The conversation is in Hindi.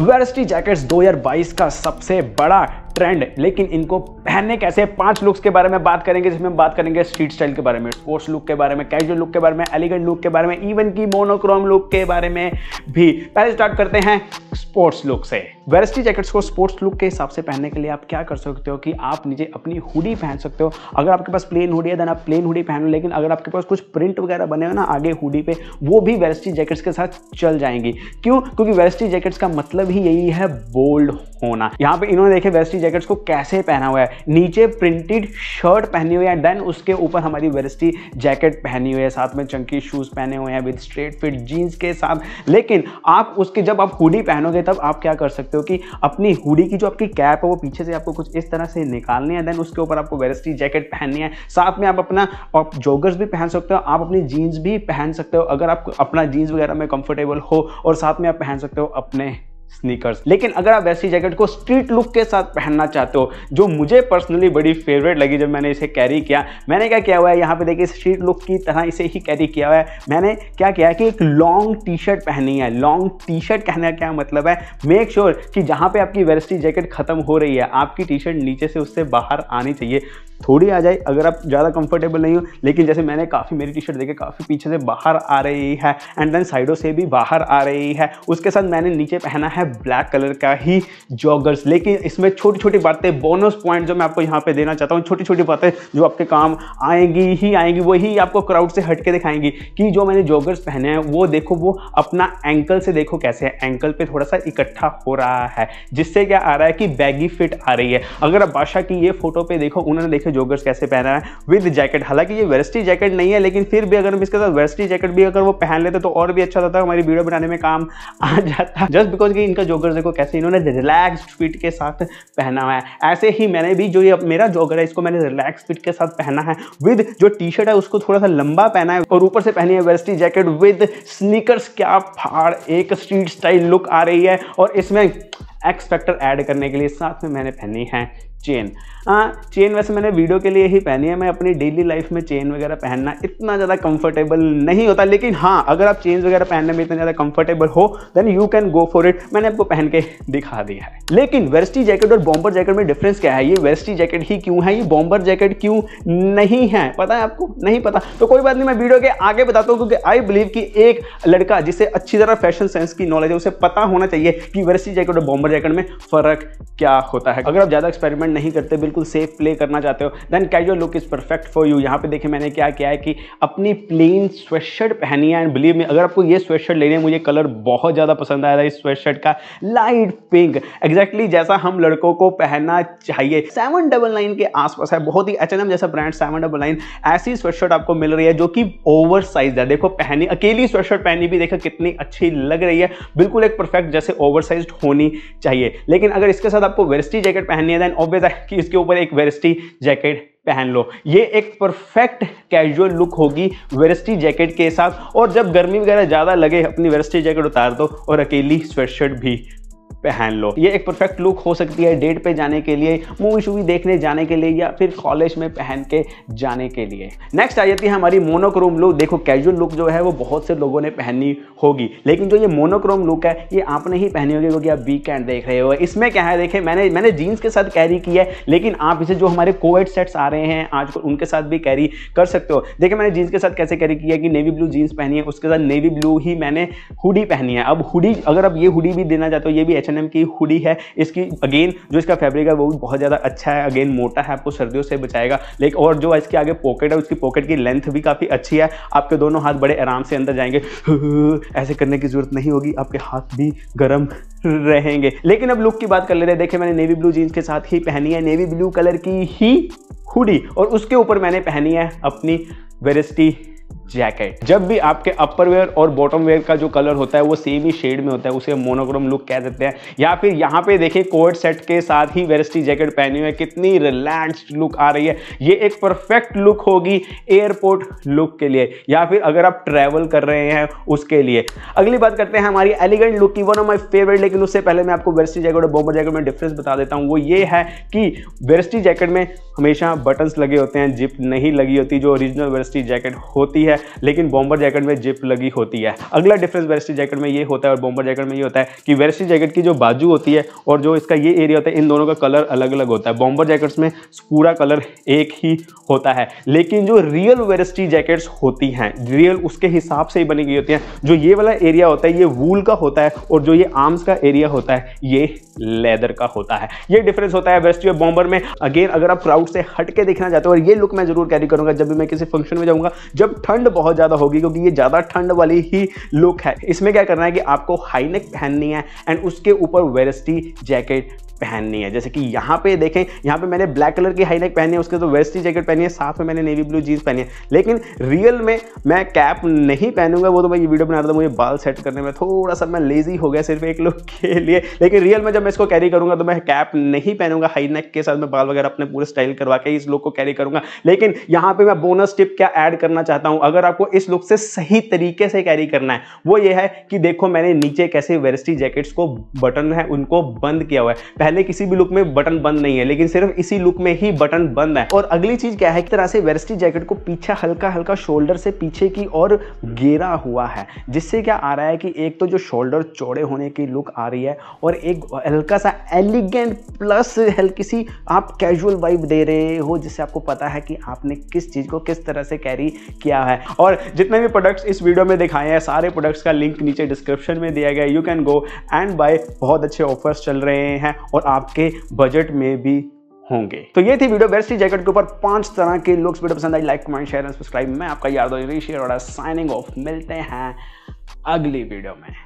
वेरस्टी जैकेट्स 2022 का सबसे बड़ा ट्रेंड लेकिन इनको पहनने कैसे पांच लुक्स के बारे में बात करेंगे जिसमें बात करेंगे स्ट्रीट स्टाइल के बारे में स्पोर्ट्स लुक के बारे में कैजुअल लुक के बारे में एलिगेंट लुक के बारे में इवन की मोनोक्रोम लुक के बारे में भी पहले स्टार्ट करते हैं स्पोर्ट्स लुक से वेरेस्टी जैकेट्स को स्पोर्ट्स लुक के हिसाब से पहनने के लिए आप क्या कर सकते हो कि आप नीचे अपनी हुडी पहन सकते हो अगर आपके पास प्लेन हुडी है देन आप प्लेन हुडी पहन लो लेकिन अगर आपके पास कुछ प्रिंट वगैरह बने हो ना आगे हुडी पे वो भी वेरेस्टी जैकेट्स के साथ चल जाएंगी क्यों क्योंकि वेरेस्टी जैकेट्स का मतलब ही यही है बोल्ड होना यहाँ पे इन्होंने देखे वेरेस्टी वेरिस्टी जैकेट्स को कैसे पहना हुआ है नीचे प्रिंटेड शर्ट पहनी हुई है देन उसके ऊपर हमारी वेरिस्टी जैकेट पहनी हुई है साथ में चंकी शूज़ पहने हुए हैं विद स्ट्रेट फिट जीन्स के साथ लेकिन आप उसके जब आप हुडी पहनोगे तब आप क्या कर सकते हो कि अपनी हुडी की जो आपकी कैप है वो पीछे से आपको कुछ इस तरह से निकालनी है देन उसके ऊपर आपको वेरिस्टी जैकेट पहननी है साथ में आप अपना जोगर्स भी पहन सकते हो आप अपनी जीन्स भी पहन सकते हो अगर आप अपना जीन्स वगैरह में कंफर्टेबल हो और साथ में आप पहन सकते हो अपने स्नीकर्स लेकिन अगर आप वैसी जैकेट को स्ट्रीट लुक के साथ पहनना चाहते हो जो मुझे पर्सनली बड़ी फेवरेट लगी जब मैंने इसे कैरी किया मैंने क्या किया हुआ है यहाँ पे देखिए स्ट्रीट लुक की तरह इसे ही कैरी किया हुआ है मैंने क्या किया है कि एक लॉन्ग टी शर्ट पहनी है लॉन्ग टी शर्ट कहने का क्या मतलब है मेक श्योर sure कि जहाँ पर आपकी वेरस्टी जैकेट खत्म हो रही है आपकी टी शर्ट नीचे से उससे बाहर आनी चाहिए थोड़ी आ जाए अगर आप ज़्यादा कंफर्टेबल नहीं हो लेकिन जैसे मैंने काफ़ी मेरी टी शर्ट देखे काफ़ी पीछे से बाहर आ रही है एंड देन साइडों से भी बाहर आ रही है उसके साथ मैंने नीचे पहना है है ब्लैक कलर का ही जॉगर्स लेकिन इसमें छोटी छोटी बातें बोनस पॉइंट जो मैं आपको यहाँ पे देना चाहता हूँ छोटी छोटी बातें जो आपके काम आएंगी ही आएंगी वही आपको क्राउड से हटके दिखाएंगी कि जो मैंने जॉगर्स पहने हैं वो देखो वो अपना एंकल से देखो कैसे है एंकल पर थोड़ा सा इकट्ठा हो रहा है जिससे क्या आ रहा है कि बैगी फिट आ रही है अगर आप बादशाह की ये फोटो पर देखो उन्होंने देखे जॉगर्स कैसे पहना है विद जैकेट हालांकि ये वेस्टी जैकेट नहीं है लेकिन फिर भी अगर हम इसके साथ वेस्टी जैकेट भी अगर वो पहन लेते तो और भी अच्छा होता हमारी वीडियो बनाने में काम आ जाता जस्ट बिकॉज कि इनका जोगर देखो कैसे इन्होंने रिलैक्स फिट के साथ पहना हुआ है ऐसे ही मैंने भी जो ये मेरा जोगर है इसको मैंने रिलैक्स फिट के साथ पहना है विद जो टी शर्ट है उसको थोड़ा सा लंबा पहना है और ऊपर से पहनी है वेस्टी जैकेट विद स्नीकर्स क्या फाड़ एक स्ट्रीट स्टाइल लुक आ रही है और इसमें एक्स फैक्टर ऐड करने के लिए साथ में मैंने पहनी है चेन हाँ चेन वैसे मैंने वीडियो के लिए ही पहनी है मैं अपनी डेली लाइफ में चेन वगैरह पहनना इतना ज़्यादा कंफर्टेबल नहीं होता लेकिन हाँ अगर आप चेन वगैरह पहनने में इतना ज़्यादा कंफर्टेबल हो then you can go for it मैंने आपको पहन के दिखा दिया है लेकिन वेस्टी जैकेट और बॉम्बर जैकेट में डिफरेंस क्या है ये वेस्टी जैकेट ही क्यों है ये बॉम्बर जैकेट क्यों नहीं है पता है आपको नहीं पता तो कोई बात नहीं मैं वीडियो के आगे बताता हूँ क्योंकि आई बिलीव कि एक लड़का जिसे अच्छी तरह फैशन सेंस की नॉलेज है उसे पता होना चाहिए कि वेस्टी जैकेट और बॉम्बर और जैकेट में फ़र्क क्या होता है अगर आप ज़्यादा एक्सपेरिमेंट नहीं करते बिल्कुल सेफ प्ले करना चाहते हो then casual look is perfect for you यहाँ पे देखिए मैंने क्या किया है कि अपनी प्लेन स्वेटशर्ट पहनी है एंड बिलीव में अगर आपको ये स्वेट शर्ट लेनी है मुझे कलर बहुत ज़्यादा पसंद आया था इस स्वेट शर्ट का लाइट पिंक एग्जैक्टली जैसा हम लड़कों को पहनना चाहिए सेवन डबल नाइन के आसपास है बहुत ही एच एन एम जैसा ब्रांड सेवन डबल नाइन ऐसी स्वेट शर्ट आपको मिल रही है जो कि ओवर साइज है देखो पहनी अकेली स्वेट शर्ट पहनी भी देखो कितनी अच्छी लग रही है बिल्कुल एक परफेक्ट जैसे ओवर साइज होनी चाहिए लेकिन अगर इसके साथ आपको वेरिस्टी जैकेट पहननी है देन ऑब्वियस है कि इसके ऊपर एक वेरिस्टी जैकेट पहन लो ये एक परफेक्ट कैजुअल लुक होगी वेरिस्टी जैकेट के साथ और जब गर्मी वगैरह ज़्यादा लगे अपनी वेरिस्टी जैकेट उतार दो और अकेली स्वेटशर्ट भी पहन लो ये एक परफेक्ट लुक हो सकती है डेट पे जाने के लिए मूवी शूवी देखने जाने के लिए या फिर कॉलेज में पहन के जाने के लिए नेक्स्ट आ जाती है हमारी मोनोक्रोम लुक देखो कैजुअल लुक जो है वो बहुत से लोगों ने पहननी होगी लेकिन जो ये मोनोक्रोम लुक है ये आपने ही पहनी होगी क्योंकि आप वीकेंड देख रहे हो इसमें क्या है देखे मैंने मैंने जीन्स के साथ कैरी की है लेकिन आप इसे जो हमारे कोविड सेट्स आ रहे हैं आज उनके साथ भी कैरी कर सकते हो देखिए मैंने जीन्स के साथ कैसे कैरी किया कि नेवी ब्लू जीन्स पहनी है उसके साथ नेवी ब्लू ही मैंने हुडी पहनी है अब हुडी अगर आप ये हुडी भी देना चाहते हो ये भी एच एन एम की हुडी है इसकी अगेन जो इसका फैब्रिक है वो भी बहुत ज़्यादा अच्छा है अगेन मोटा है आपको सर्दियों से बचाएगा लेकिन और जो इसके आगे पॉकेट है उसकी पॉकेट की लेंथ भी काफ़ी अच्छी है आपके दोनों हाथ बड़े आराम से अंदर जाएंगे ऐसे करने की ज़रूरत नहीं होगी आपके हाथ भी गर्म रहेंगे लेकिन अब लुक की बात कर लेते हैं देखिए मैंने नेवी ब्लू जीन्स के साथ ही पहनी है नेवी ब्लू कलर की ही हुडी और उसके ऊपर मैंने पहनी है अपनी वेरेस्टी जैकेट जब भी आपके अपर वेयर और बॉटम वेयर का जो कलर होता है वो सेम ही शेड में होता है उसे मोनोक्रोम लुक कह देते हैं या फिर यहाँ पे देखिए कोट सेट के साथ ही वेरेस्टी जैकेट पहनी हुई है कितनी रिलैक्स लुक आ रही है ये एक परफेक्ट लुक होगी एयरपोर्ट लुक के लिए या फिर अगर आप ट्रैवल कर रहे हैं उसके लिए अगली बात करते हैं हमारी एलिगेंट लुक की वन ऑफ माई फेवरेट लेकिन उससे पहले मैं आपको वेरेस्टी जैकेट और बॉम्बर जैकेट में डिफरेंस बता देता हूँ वो ये है कि वेरेस्टी जैकेट में हमेशा बटन्स लगे होते हैं जिप नहीं लगी होती जो ओरिजिनल वेरेस्टी जैकेट होती है लेकिन बॉम्बर जैकेट में जिप लगी होती है अगला डिफरेंस वेरेस्टी जैकेट में ये होता है और बॉम्बर जैकेट में ये होता है कि वेरेस्टी जैकेट की जो बाजू होती है और जो इसका ये एरिया होता है इन दोनों का कलर अलग अलग होता है बॉम्बर जैकेट्स में पूरा कलर एक ही होता है लेकिन जो रियल वेरेस्टी जैकेट्स होती हैं रियल उसके हिसाब से ही बनी गई होती हैं जो ये वाला एरिया होता है ये वूल का होता है और जो ये आर्म्स का एरिया होता है ये लेदर का होता है ये डिफरेंस होता है वेस्ट बॉम्बर में अगेन अगर आप क्राउड से हटके देखना चाहते हो और ये लुक मैं जरूर कैरी करूंगा जब भी मैं किसी फंक्शन में जाऊंगा जब ठंड बहुत ज़्यादा होगी क्योंकि ये ज़्यादा ठंड वाली ही लुक है इसमें क्या करना है कि आपको हाईनेक पहननी है एंड उसके ऊपर वेरेस्टी जैकेट पहननी है जैसे कि यहाँ पे देखें यहाँ पे मैंने ब्लैक कलर की हाईनेक पहनी है उसके तो वेस्टी जैकेट पहनी है साथ में मैंने नेवी ब्लू जीन्स पहनी है लेकिन रियल में मैं कैप नहीं पहनूंगा वो तो मैं ये वीडियो बना रहा था मुझे बाल सेट करने में थोड़ा सा मैं लेजी हो गया सिर्फ एक लुक के लिए लेकिन रियल में जब मैं इसको कैरी करूंगा तो मैं कैप नहीं पहनूंगा हाई नेक के साथ मैं बाल वगैरह अपने पूरे स्टाइल करवा के इस लुक को कैरी करूंगा लेकिन यहाँ पर मैं बोनस टिप क्या ऐड करना चाहता हूँ अगर आपको इस लुक से सही तरीके से कैरी करना है वो ये है कि देखो मैंने नीचे कैसे वेरस्टी जैकेट्स को बटन है उनको बंद किया हुआ है पहले किसी भी लुक में बटन बंद नहीं है लेकिन सिर्फ इसी लुक में ही बटन बंद है और अगली चीज क्या है एक तरह से वेरस्टी जैकेट को पीछे हल्का हल्का शोल्डर से पीछे की और गेरा हुआ है जिससे क्या आ रहा है कि एक तो जो शोल्डर चौड़े होने की लुक आ रही है और एक हल्का सा एलिगेंट प्लस हल्की सी आप कैजुअल वाइब दे रहे हो जिससे आपको पता है कि आपने किस चीज़ को किस तरह से कैरी किया है और जितने भी प्रोडक्ट्स इस वीडियो में दिखाए हैं सारे प्रोडक्ट्स का लिंक नीचे डिस्क्रिप्शन में दिया गया you can go and buy बहुत अच्छे ऑफर्स चल रहे हैं और और आपके बजट में भी होंगे तो ये थी वीडियो बेस्ट जैकेट के ऊपर पांच तरह के लुक्स वीडियो पसंद आई like comment share and subscribe मैं आपका याद ऋषि साइनिंग ऑफ मिलते हैं अगली वीडियो में